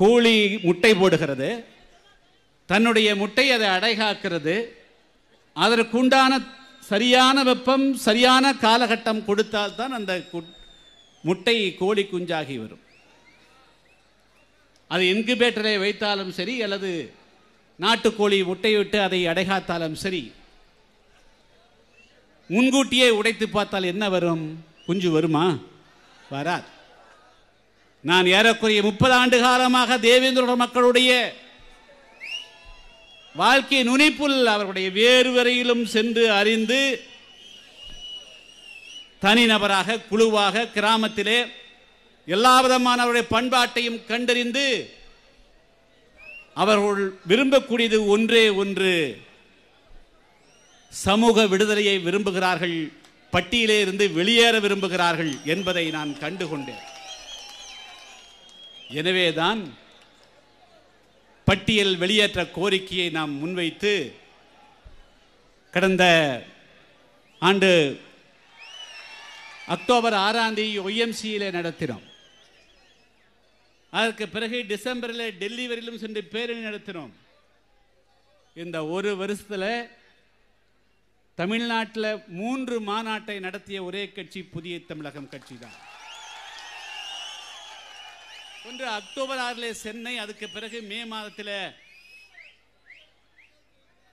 கூலி முட்டை போடுகிறது தன்னுடைய முட்டை அதை அடைகாக்கிறது அதற்குண்டான சரியான வெப்பம் சரியான காலகட்டம் கொடுத்தால் தான் அந்த முட்டை கோழி குஞ்சாகி வரும் அது இன்குபேட்டரை வைத்தாலும் சரி அல்லது நாட்டுக்கோழி விட்டு அதை அடைகாத்தாலும் சரி முன்கூட்டியே உடைத்து பார்த்தால் என்ன வரும் குஞ்சு வருமா வராது நான் ஏறக்குறைய முப்பது ஆண்டு காலமாக தேவேந்திர மக்களுடைய வாழ்க்கை நுனிப்புல் அவர்களுடைய வேறு வரையிலும் சென்று அறிந்து தனிநபராக குழுவாக கிராமத்திலே எல்லா விதமான அவருடைய பண்பாட்டையும் கண்டறிந்து அவர்கள் விரும்பக்கூடியது ஒன்றே ஒன்று சமூக விடுதலையை விரும்புகிறார்கள் பட்டியலே இருந்து வெளியேற விரும்புகிறார்கள் என்பதை நான் கண்டுகொண்டேன் எனவேதான் பட்டியல் வெளியேற்ற கோரிக்கையை நாம் முன்வைத்து கடந்த ஆண்டு அக்டோபர் ஆறாம் தேதி ஒய்எம்சியில் நடத்தினோம் அதற்கு பிறகு டிசம்பரில் டெல்லி வரையிலும் சென்று பேரணி நடத்தினோம் இந்த ஒரு வருஷத்தில் தமிழ்நாட்டில் மூன்று மாநாட்டை நடத்திய ஒரே கட்சி புதிய தமிழகம் கட்சி தான் ஒன்று அக்டோபர் ஆறிலே சென்னை அதுக்கு பிறகு மே மாதத்தில்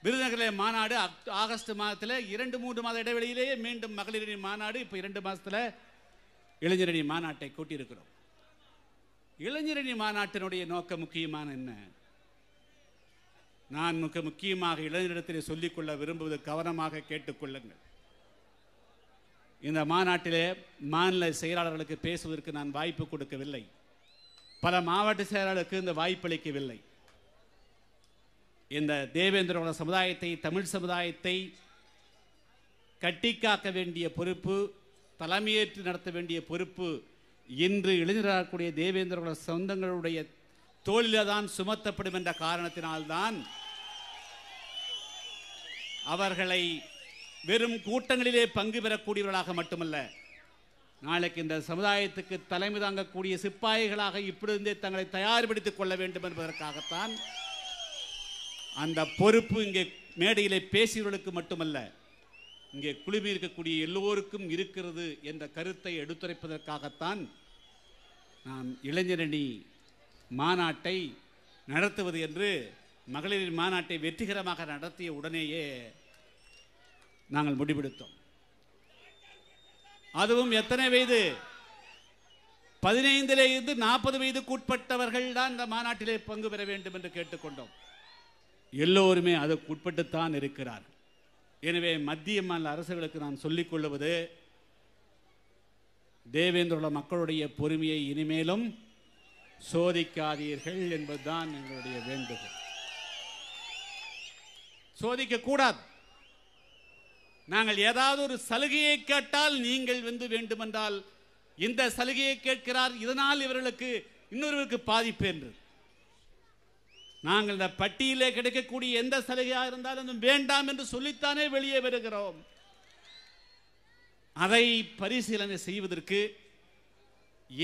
விருதுநகரில் மாநாடு ஆகஸ்ட் மாதத்தில் இரண்டு மூன்று மாத இடைவெளியிலேயே மீண்டும் மகளிரணி மாநாடு இப்போ இரண்டு மாதத்தில் இளைஞரணி மாநாட்டை கூட்டியிருக்கிறோம் இளைஞரணி மாநாட்டினுடைய நோக்கம் முக்கியமான என்ன நான் மிக முக்கியமாக இளைஞரிடத்தில் சொல்லிக்கொள்ள விரும்புவது கவனமாக கேட்டுக்கொள்ளுங்கள் இந்த மாநாட்டிலே மாநில செயலாளர்களுக்கு பேசுவதற்கு நான் வாய்ப்பு கொடுக்கவில்லை பல மாவட்ட செயலாளருக்கு இந்த வாய்ப்பளிக்கவில்லை இந்த தேவேந்திரோட சமுதாயத்தை தமிழ் சமுதாயத்தை கட்டிக்காக்க வேண்டிய பொறுப்பு தலைமையேற்று நடத்த வேண்டிய பொறுப்பு இன்று இளைஞராகக்கூடிய தேவேந்திரோட சொந்தங்களுடைய தோழில தான் சுமத்தப்படும் என்ற காரணத்தினால்தான் அவர்களை வெறும் கூட்டங்களிலே பங்கு பெறக்கூடியவர்களாக மட்டுமல்ல நாளைக்கு இந்த சமுதாயத்துக்கு தலைமை தாங்கக்கூடிய சிப்பாய்களாக இப்பொழுதே தங்களை தயார்படுத்திக் கொள்ள வேண்டும் என்பதற்காகத்தான் அந்த பொறுப்பு இங்கே மேடையிலே பேசியவர்களுக்கு மட்டுமல்ல இங்கே குழுமி இருக்கக்கூடிய எல்லோருக்கும் இருக்கிறது என்ற கருத்தை எடுத்துரைப்பதற்காகத்தான் நாம் இளைஞரணி மாநாட்டை நடத்துவது என்று மகளிரின் மாநாட்டை வெற்றிகரமாக நடத்திய உடனேயே நாங்கள் முடிவெடுத்தோம் அதுவும் எத்தனை வயது பதினைந்திலே இருந்து நாற்பது வயதுக்குட்பட்டவர்கள் தான் இந்த மாநாட்டிலே பங்கு பெற வேண்டும் என்று கேட்டுக்கொண்டோம் எல்லோருமே அதற்குட்பட்டுத்தான் இருக்கிறார் எனவே மத்திய மாநில அரசுகளுக்கு நான் சொல்லிக் கொள்வது தேவேந்திரோட மக்களுடைய பொறுமையை இனிமேலும் சோதிக்காதீர்கள் என்பதுதான் எங்களுடைய வேண்டுகோள் சோதிக்கக்கூடாது நாங்கள் ஏதாவது ஒரு சலுகையை கேட்டால் நீங்கள் வந்து வேண்டுமென்றால் இந்த சலுகையை கேட்கிறார் இதனால் இவர்களுக்கு இன்னொருவருக்கு பாதிப்பு என்று நாங்கள் இந்த பட்டியலே கிடைக்கக்கூடிய எந்த சலுகையாக இருந்தாலும் வேண்டாம் என்று சொல்லித்தானே வெளியே வருகிறோம் அதை பரிசீலனை செய்வதற்கு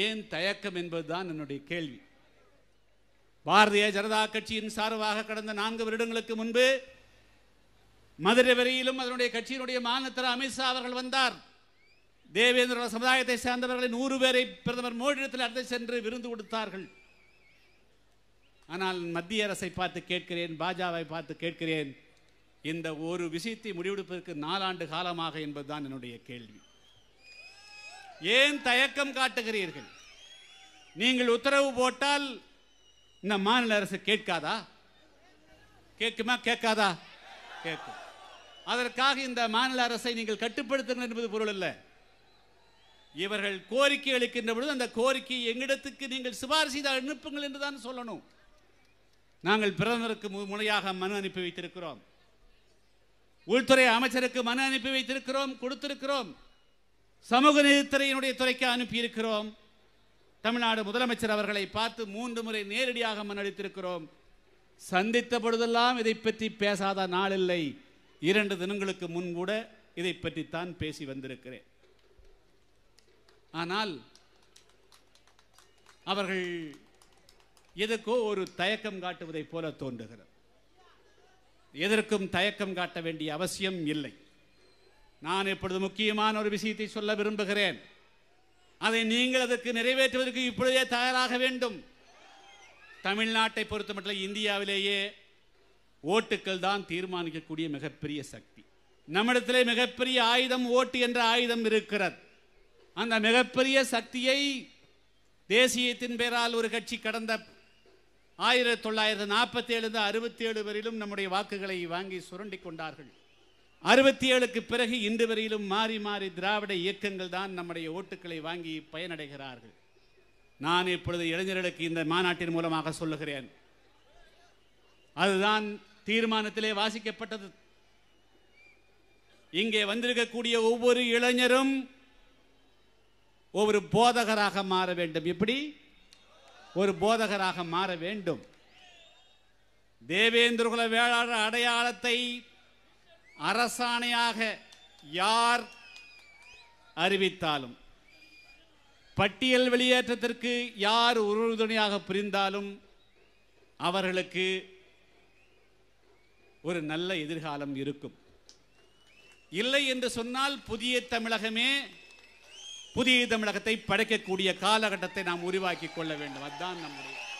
ஏன் தயக்கம் என்பதுதான் என்னுடைய கேள்வி பாரதிய ஜனதா கட்சியின் சார்பாக கடந்த நான்கு வருடங்களுக்கு முன்பு மதுரை வரையிலும் அதனுடைய கட்சியினுடைய திரு அமித்ஷா அவர்கள் வந்தார் தேவேந்திர சமுதாயத்தை சேர்ந்தவர்களை நூறு பேரை பிரதமர் மோடியிடத்தில் அடுத்து சென்று விருந்து கொடுத்தார்கள் ஆனால் மத்திய அரசை பார்த்து கேட்கிறேன் பாஜாவை பார்த்து கேட்கிறேன் இந்த ஒரு விஷயத்தை முடிவெடுப்பதற்கு நாலாண்டு காலமாக என்பதுதான் என்னுடைய கேள்வி ஏன் தயக்கம் காட்டுகிறீர்கள் நீங்கள் உத்தரவு போட்டால் இந்த மாநில அரசு கேட்காதா கேட்குமா கேட்காதா கேட்கும் அதற்காக இந்த மாநில அரசை நீங்கள் கட்டுப்படுத்துங்கள் என்பது பொருள் அல்ல இவர்கள் கோரிக்கை அளிக்கின்ற பொழுது அந்த கோரிக்கையை எங்களிடத்துக்கு நீங்கள் சிபாரிசு செய்து அனுப்புங்கள் என்றுதான் சொல்லணும் நாங்கள் பிரதமருக்கு முறையாக மனு அனுப்பி வைத்திருக்கிறோம் உள்துறை அமைச்சருக்கு மனு அனுப்பி வைத்திருக்கிறோம் கொடுத்திருக்கிறோம் சமூக நீதித்துறையினுடைய துறைக்கு அனுப்பியிருக்கிறோம் தமிழ்நாடு முதலமைச்சர் அவர்களை பார்த்து மூன்று முறை நேரடியாக மனு அளித்திருக்கிறோம் சந்தித்த பொழுதெல்லாம் இதை பற்றி பேசாத நாள் இல்லை இரண்டு தினங்களுக்கு முன் கூட இதை பற்றித்தான் பேசி வந்திருக்கிறேன் ஆனால் அவர்கள் எதுக்கோ ஒரு தயக்கம் காட்டுவதைப் போல தோன்றுகிறது எதற்கும் தயக்கம் காட்ட வேண்டிய அவசியம் இல்லை நான் இப்பொழுது முக்கியமான ஒரு விஷயத்தை சொல்ல விரும்புகிறேன் அதை நீங்கள் அதற்கு நிறைவேற்றுவதற்கு இப்பொழுதே தயாராக வேண்டும் தமிழ்நாட்டை பொறுத்தமட்டில் இந்தியாவிலேயே ஓட்டுக்கள் தான் தீர்மானிக்கக்கூடிய மிகப்பெரிய சக்தி நம்மிடத்திலே மிகப்பெரிய ஆயுதம் ஓட்டு என்ற ஆயுதம் இருக்கிறது அந்த மிகப்பெரிய சக்தியை தேசியத்தின் பெயரால் ஒரு கட்சி கடந்த ஆயிரத்தி தொள்ளாயிரத்தி நாற்பத்தி ஏழு அறுபத்தி ஏழு வரையிலும் நம்முடைய வாக்குகளை வாங்கி சுரண்டி கொண்டார்கள் அறுபத்தி ஏழுக்கு பிறகு இன்று வரையிலும் மாறி மாறி திராவிட இயக்கங்கள் தான் நம்முடைய ஓட்டுக்களை வாங்கி பயனடைகிறார்கள் நான் இப்பொழுது இளைஞர்களுக்கு இந்த மாநாட்டின் மூலமாக சொல்லுகிறேன் அதுதான் தீர்மானத்திலே வாசிக்கப்பட்டது இங்கே வந்திருக்கக்கூடிய ஒவ்வொரு இளைஞரும் ஒரு போதகராக மாற வேண்டும் எப்படி ஒரு போதகராக மாற வேண்டும் தேவேந்திரகுல வேளாளர் அடையாளத்தை அரசாணையாக யார் அறிவித்தாலும் பட்டியல் வெளியேற்றத்திற்கு யார் உறுதுணையாக புரிந்தாலும் அவர்களுக்கு ஒரு நல்ல எதிர்காலம் இருக்கும் இல்லை என்று சொன்னால் புதிய தமிழகமே புதிய தமிழகத்தை படைக்கக்கூடிய காலகட்டத்தை நாம் உருவாக்கி கொள்ள வேண்டும் அதுதான் நம்முடைய